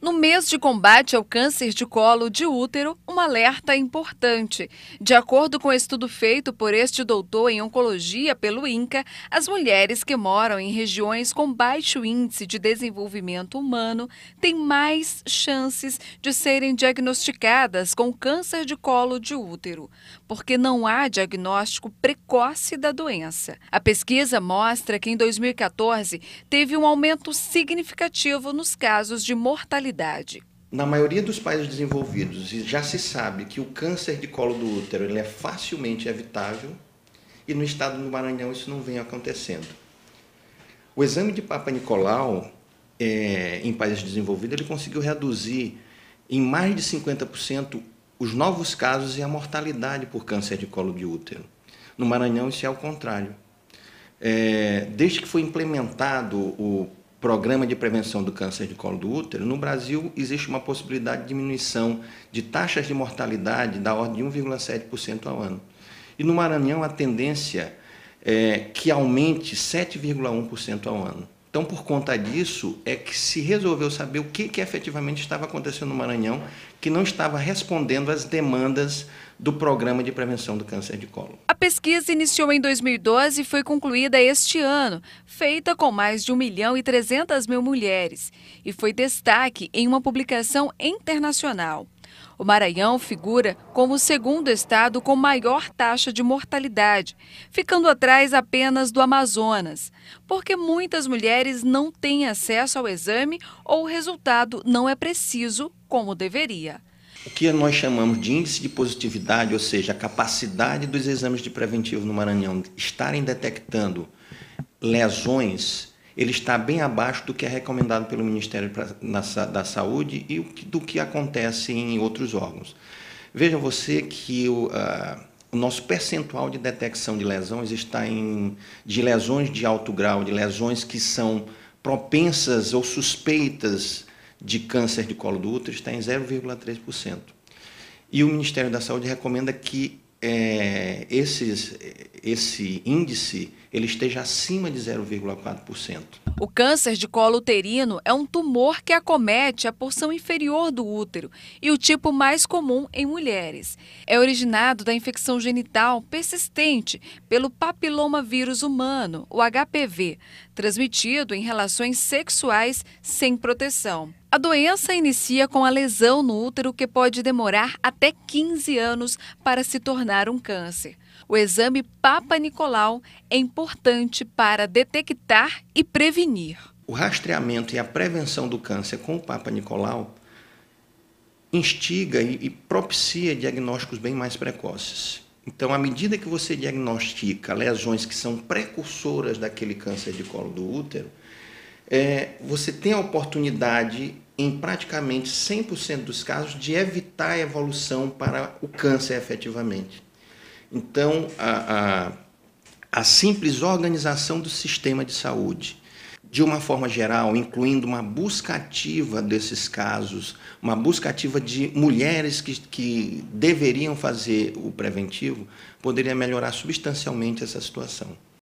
No mês de combate ao câncer de colo de útero, um alerta importante. De acordo com um estudo feito por este doutor em oncologia pelo INCA, as mulheres que moram em regiões com baixo índice de desenvolvimento humano têm mais chances de serem diagnosticadas com câncer de colo de útero, porque não há diagnóstico precoce da doença. A pesquisa mostra que em 2014 teve um aumento significativo nos casos de mortalidade realidade. Na maioria dos países desenvolvidos, já se sabe que o câncer de colo do útero ele é facilmente evitável e no estado do Maranhão isso não vem acontecendo. O exame de Papa Nicolau é, em países desenvolvidos ele conseguiu reduzir em mais de 50% os novos casos e a mortalidade por câncer de colo de útero. No Maranhão isso é ao contrário. É, desde que foi implementado o programa de prevenção do câncer de colo do útero, no Brasil existe uma possibilidade de diminuição de taxas de mortalidade da ordem de 1,7% ao ano. E no Maranhão a tendência é que aumente 7,1% ao ano. Então, por conta disso, é que se resolveu saber o que, que efetivamente estava acontecendo no Maranhão, que não estava respondendo às demandas do Programa de Prevenção do Câncer de Colo. A pesquisa iniciou em 2012 e foi concluída este ano, feita com mais de 1 milhão e 300 mil mulheres, e foi destaque em uma publicação internacional. O Maranhão figura como o segundo estado com maior taxa de mortalidade, ficando atrás apenas do Amazonas, porque muitas mulheres não têm acesso ao exame ou o resultado não é preciso como deveria. O que nós chamamos de índice de positividade, ou seja, a capacidade dos exames de preventivo no Maranhão estarem detectando lesões ele está bem abaixo do que é recomendado pelo Ministério da Saúde e do que acontece em outros órgãos. Veja você que o, uh, o nosso percentual de detecção de lesões está em de lesões de alto grau, de lesões que são propensas ou suspeitas de câncer de colo do útero, está em 0,3%. E o Ministério da Saúde recomenda que é, esses, esse índice ele esteja acima de 0,4%. O câncer de colo uterino é um tumor que acomete a porção inferior do útero e o tipo mais comum em mulheres. É originado da infecção genital persistente pelo papilomavírus humano, o HPV, transmitido em relações sexuais sem proteção. A doença inicia com a lesão no útero que pode demorar até 15 anos para se tornar um câncer. O exame Papa Nicolau é importante para detectar e prevenir. O rastreamento e a prevenção do câncer com o Papa Nicolau instiga e propicia diagnósticos bem mais precoces. Então, à medida que você diagnostica lesões que são precursoras daquele câncer de colo do útero, é, você tem a oportunidade, em praticamente 100% dos casos, de evitar a evolução para o câncer efetivamente. Então, a, a, a simples organização do sistema de saúde, de uma forma geral, incluindo uma busca ativa desses casos, uma busca ativa de mulheres que, que deveriam fazer o preventivo, poderia melhorar substancialmente essa situação.